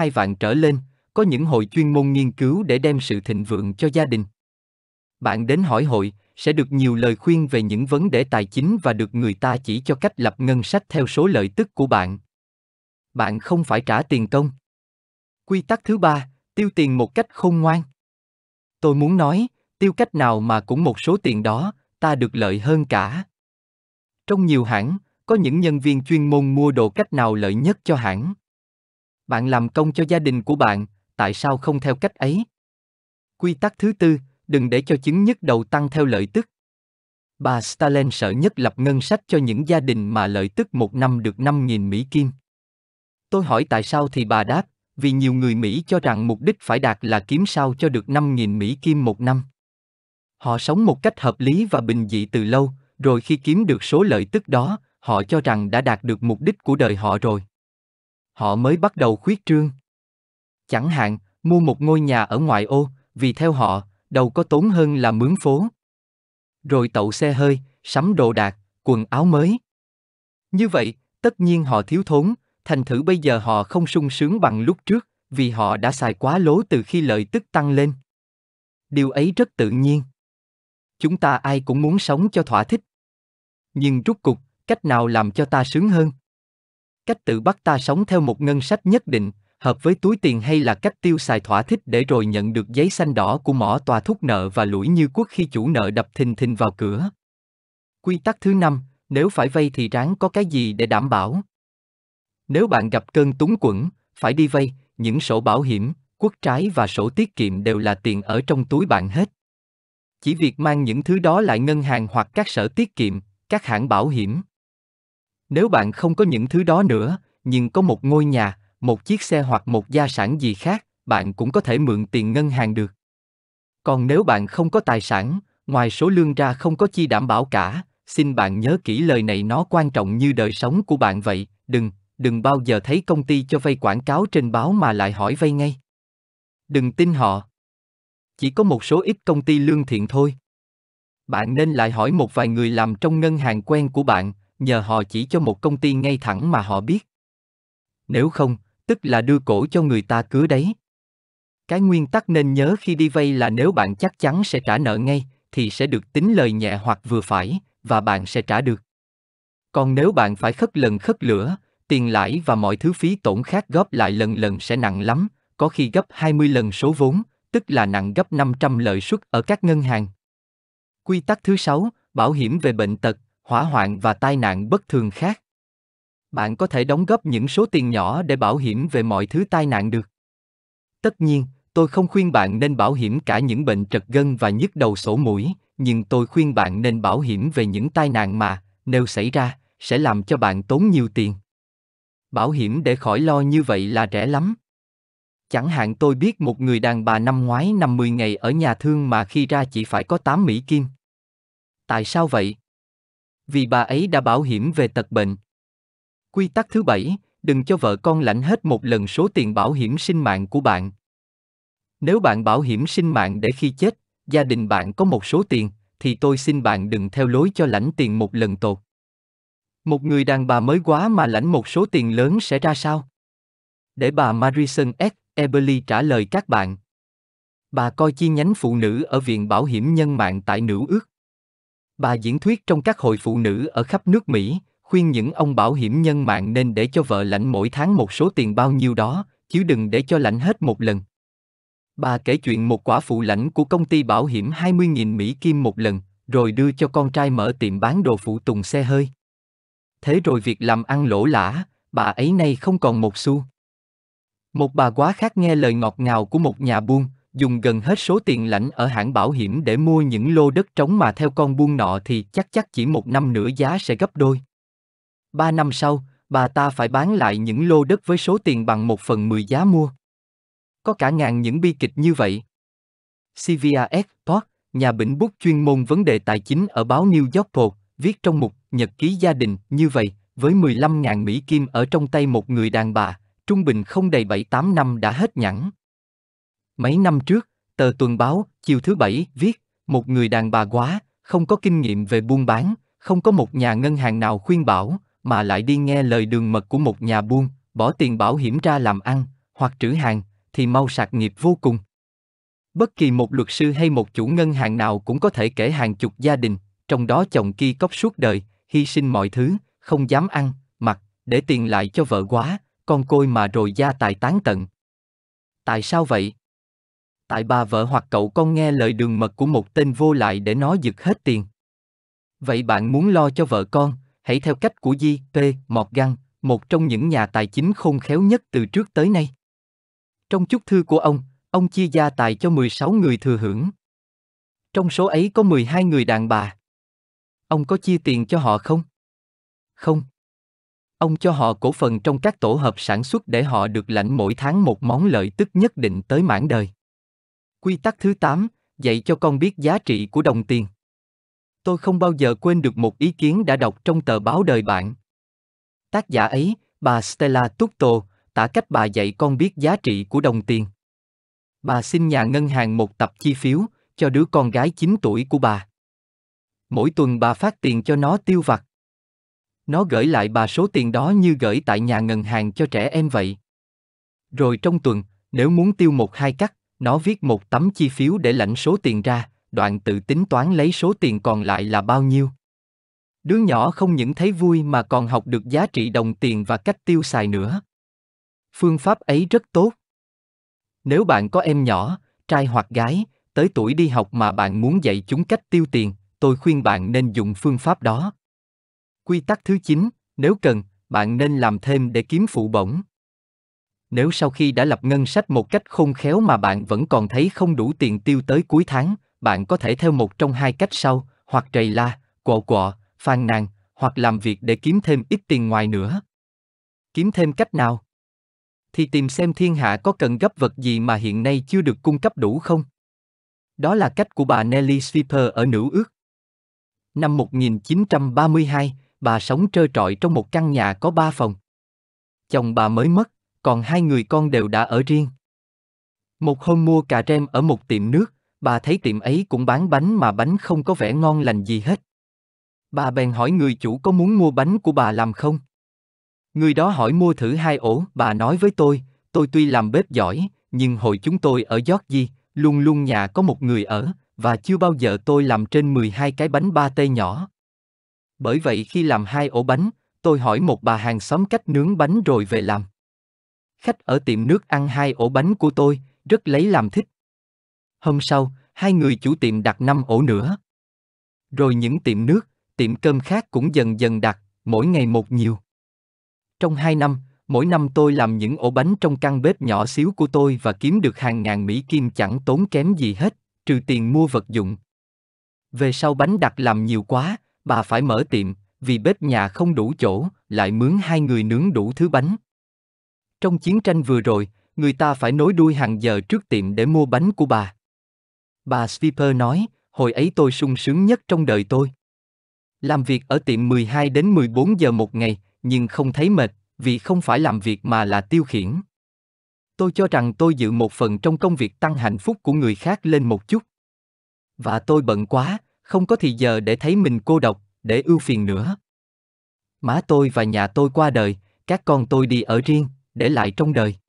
hai vạn trở lên, có những hội chuyên môn nghiên cứu để đem sự thịnh vượng cho gia đình. Bạn đến hỏi hội, sẽ được nhiều lời khuyên về những vấn đề tài chính và được người ta chỉ cho cách lập ngân sách theo số lợi tức của bạn. Bạn không phải trả tiền công. Quy tắc thứ ba, tiêu tiền một cách khôn ngoan. Tôi muốn nói, tiêu cách nào mà cũng một số tiền đó, ta được lợi hơn cả. Trong nhiều hãng, có những nhân viên chuyên môn mua đồ cách nào lợi nhất cho hãng bạn làm công cho gia đình của bạn, tại sao không theo cách ấy? Quy tắc thứ tư, đừng để cho chứng nhức đầu tăng theo lợi tức. Bà Stalin sợ nhất lập ngân sách cho những gia đình mà lợi tức một năm được 5.000 Mỹ Kim. Tôi hỏi tại sao thì bà đáp, vì nhiều người Mỹ cho rằng mục đích phải đạt là kiếm sao cho được 5.000 Mỹ Kim một năm. Họ sống một cách hợp lý và bình dị từ lâu, rồi khi kiếm được số lợi tức đó, họ cho rằng đã đạt được mục đích của đời họ rồi họ mới bắt đầu khuyết trương. Chẳng hạn, mua một ngôi nhà ở ngoại ô, vì theo họ, đầu có tốn hơn là mướn phố. Rồi tậu xe hơi, sắm đồ đạc, quần áo mới. Như vậy, tất nhiên họ thiếu thốn, thành thử bây giờ họ không sung sướng bằng lúc trước, vì họ đã xài quá lố từ khi lợi tức tăng lên. Điều ấy rất tự nhiên. Chúng ta ai cũng muốn sống cho thỏa thích. Nhưng rút cục, cách nào làm cho ta sướng hơn, Cách tự bắt ta sống theo một ngân sách nhất định, hợp với túi tiền hay là cách tiêu xài thỏa thích để rồi nhận được giấy xanh đỏ của mỏ tòa thúc nợ và lũi như quốc khi chủ nợ đập thình thình vào cửa. Quy tắc thứ năm, nếu phải vay thì ráng có cái gì để đảm bảo. Nếu bạn gặp cơn túng quẫn, phải đi vay, những sổ bảo hiểm, quốc trái và sổ tiết kiệm đều là tiền ở trong túi bạn hết. Chỉ việc mang những thứ đó lại ngân hàng hoặc các sở tiết kiệm, các hãng bảo hiểm, nếu bạn không có những thứ đó nữa, nhưng có một ngôi nhà, một chiếc xe hoặc một gia sản gì khác, bạn cũng có thể mượn tiền ngân hàng được. Còn nếu bạn không có tài sản, ngoài số lương ra không có chi đảm bảo cả, xin bạn nhớ kỹ lời này nó quan trọng như đời sống của bạn vậy, đừng, đừng bao giờ thấy công ty cho vay quảng cáo trên báo mà lại hỏi vay ngay. Đừng tin họ. Chỉ có một số ít công ty lương thiện thôi. Bạn nên lại hỏi một vài người làm trong ngân hàng quen của bạn, nhờ họ chỉ cho một công ty ngay thẳng mà họ biết. Nếu không, tức là đưa cổ cho người ta cứ đấy. Cái nguyên tắc nên nhớ khi đi vay là nếu bạn chắc chắn sẽ trả nợ ngay, thì sẽ được tính lời nhẹ hoặc vừa phải, và bạn sẽ trả được. Còn nếu bạn phải khất lần khất lửa, tiền lãi và mọi thứ phí tổn khác góp lại lần lần sẽ nặng lắm, có khi gấp 20 lần số vốn, tức là nặng gấp 500 lợi suất ở các ngân hàng. Quy tắc thứ 6, bảo hiểm về bệnh tật, hỏa hoạn và tai nạn bất thường khác. Bạn có thể đóng góp những số tiền nhỏ để bảo hiểm về mọi thứ tai nạn được. Tất nhiên, tôi không khuyên bạn nên bảo hiểm cả những bệnh trật gân và nhức đầu sổ mũi, nhưng tôi khuyên bạn nên bảo hiểm về những tai nạn mà, nếu xảy ra, sẽ làm cho bạn tốn nhiều tiền. Bảo hiểm để khỏi lo như vậy là rẻ lắm. Chẳng hạn tôi biết một người đàn bà năm ngoái 50 ngày ở nhà thương mà khi ra chỉ phải có 8 Mỹ Kim. Tại sao vậy? vì bà ấy đã bảo hiểm về tật bệnh. Quy tắc thứ bảy, đừng cho vợ con lãnh hết một lần số tiền bảo hiểm sinh mạng của bạn. Nếu bạn bảo hiểm sinh mạng để khi chết, gia đình bạn có một số tiền, thì tôi xin bạn đừng theo lối cho lãnh tiền một lần tột. Một người đàn bà mới quá mà lãnh một số tiền lớn sẽ ra sao? Để bà Marison S. Eberly trả lời các bạn. Bà coi chi nhánh phụ nữ ở Viện Bảo hiểm Nhân mạng tại Nữ ước. Bà diễn thuyết trong các hội phụ nữ ở khắp nước Mỹ, khuyên những ông bảo hiểm nhân mạng nên để cho vợ lãnh mỗi tháng một số tiền bao nhiêu đó, chứ đừng để cho lãnh hết một lần. Bà kể chuyện một quả phụ lãnh của công ty bảo hiểm 20.000 Mỹ Kim một lần, rồi đưa cho con trai mở tiệm bán đồ phụ tùng xe hơi. Thế rồi việc làm ăn lỗ lã, bà ấy nay không còn một xu. Một bà quá khác nghe lời ngọt ngào của một nhà buôn, dùng gần hết số tiền lãnh ở hãng bảo hiểm để mua những lô đất trống mà theo con buôn nọ thì chắc chắc chỉ một năm nữa giá sẽ gấp đôi. Ba năm sau, bà ta phải bán lại những lô đất với số tiền bằng một phần mười giá mua. Có cả ngàn những bi kịch như vậy. CVAS Port, nhà bỉnh bút chuyên môn vấn đề tài chính ở báo New York Post, viết trong mục Nhật ký gia đình như vậy, với 15.000 Mỹ Kim ở trong tay một người đàn bà, trung bình không đầy 7-8 năm đã hết nhẵn. Mấy năm trước, tờ tuần báo chiều thứ bảy viết, một người đàn bà quá, không có kinh nghiệm về buôn bán, không có một nhà ngân hàng nào khuyên bảo, mà lại đi nghe lời đường mật của một nhà buôn, bỏ tiền bảo hiểm ra làm ăn, hoặc trữ hàng, thì mau sạc nghiệp vô cùng. Bất kỳ một luật sư hay một chủ ngân hàng nào cũng có thể kể hàng chục gia đình, trong đó chồng kia cóc suốt đời, hy sinh mọi thứ, không dám ăn, mặc, để tiền lại cho vợ quá, con côi mà rồi gia tài tán tận. Tại sao vậy? tại bà vợ hoặc cậu con nghe lời đường mật của một tên vô lại để nó giật hết tiền. Vậy bạn muốn lo cho vợ con, hãy theo cách của Di P. Morgan, một trong những nhà tài chính khôn khéo nhất từ trước tới nay. Trong chúc thư của ông, ông chia gia tài cho 16 người thừa hưởng. Trong số ấy có 12 người đàn bà. Ông có chia tiền cho họ không? Không. Ông cho họ cổ phần trong các tổ hợp sản xuất để họ được lãnh mỗi tháng một món lợi tức nhất định tới mãn đời. Quy tắc thứ 8, dạy cho con biết giá trị của đồng tiền. Tôi không bao giờ quên được một ý kiến đã đọc trong tờ báo đời bạn. Tác giả ấy, bà Stella Tutto, tả cách bà dạy con biết giá trị của đồng tiền. Bà xin nhà ngân hàng một tập chi phiếu cho đứa con gái 9 tuổi của bà. Mỗi tuần bà phát tiền cho nó tiêu vặt. Nó gửi lại bà số tiền đó như gửi tại nhà ngân hàng cho trẻ em vậy. Rồi trong tuần, nếu muốn tiêu một hai cắt, nó viết một tấm chi phiếu để lãnh số tiền ra, đoạn tự tính toán lấy số tiền còn lại là bao nhiêu. Đứa nhỏ không những thấy vui mà còn học được giá trị đồng tiền và cách tiêu xài nữa. Phương pháp ấy rất tốt. Nếu bạn có em nhỏ, trai hoặc gái, tới tuổi đi học mà bạn muốn dạy chúng cách tiêu tiền, tôi khuyên bạn nên dùng phương pháp đó. Quy tắc thứ chín, nếu cần, bạn nên làm thêm để kiếm phụ bổng nếu sau khi đã lập ngân sách một cách khôn khéo mà bạn vẫn còn thấy không đủ tiền tiêu tới cuối tháng, bạn có thể theo một trong hai cách sau, hoặc trầy la, quọ quọ, phàn nàn, hoặc làm việc để kiếm thêm ít tiền ngoài nữa. Kiếm thêm cách nào? Thì tìm xem thiên hạ có cần gấp vật gì mà hiện nay chưa được cung cấp đủ không? Đó là cách của bà Nelly Sweeper ở Nữ ước. Năm 1932, bà sống trơ trọi trong một căn nhà có ba phòng. Chồng bà mới mất, còn hai người con đều đã ở riêng. Một hôm mua cà rem ở một tiệm nước, bà thấy tiệm ấy cũng bán bánh mà bánh không có vẻ ngon lành gì hết. Bà bèn hỏi người chủ có muốn mua bánh của bà làm không? Người đó hỏi mua thử hai ổ, bà nói với tôi, tôi tuy làm bếp giỏi, nhưng hồi chúng tôi ở Georgia, luôn luôn nhà có một người ở, và chưa bao giờ tôi làm trên 12 cái bánh ba tê nhỏ. Bởi vậy khi làm hai ổ bánh, tôi hỏi một bà hàng xóm cách nướng bánh rồi về làm khách ở tiệm nước ăn hai ổ bánh của tôi, rất lấy làm thích. Hôm sau, hai người chủ tiệm đặt năm ổ nữa. Rồi những tiệm nước, tiệm cơm khác cũng dần dần đặt, mỗi ngày một nhiều. Trong hai năm, mỗi năm tôi làm những ổ bánh trong căn bếp nhỏ xíu của tôi và kiếm được hàng ngàn Mỹ Kim chẳng tốn kém gì hết, trừ tiền mua vật dụng. Về sau bánh đặt làm nhiều quá, bà phải mở tiệm, vì bếp nhà không đủ chỗ, lại mướn hai người nướng đủ thứ bánh. Trong chiến tranh vừa rồi, người ta phải nối đuôi hàng giờ trước tiệm để mua bánh của bà. Bà Sweeper nói, hồi ấy tôi sung sướng nhất trong đời tôi. Làm việc ở tiệm 12 đến 14 giờ một ngày, nhưng không thấy mệt, vì không phải làm việc mà là tiêu khiển. Tôi cho rằng tôi dự một phần trong công việc tăng hạnh phúc của người khác lên một chút. Và tôi bận quá, không có thì giờ để thấy mình cô độc, để ưu phiền nữa. Má tôi và nhà tôi qua đời, các con tôi đi ở riêng, để lại trong đời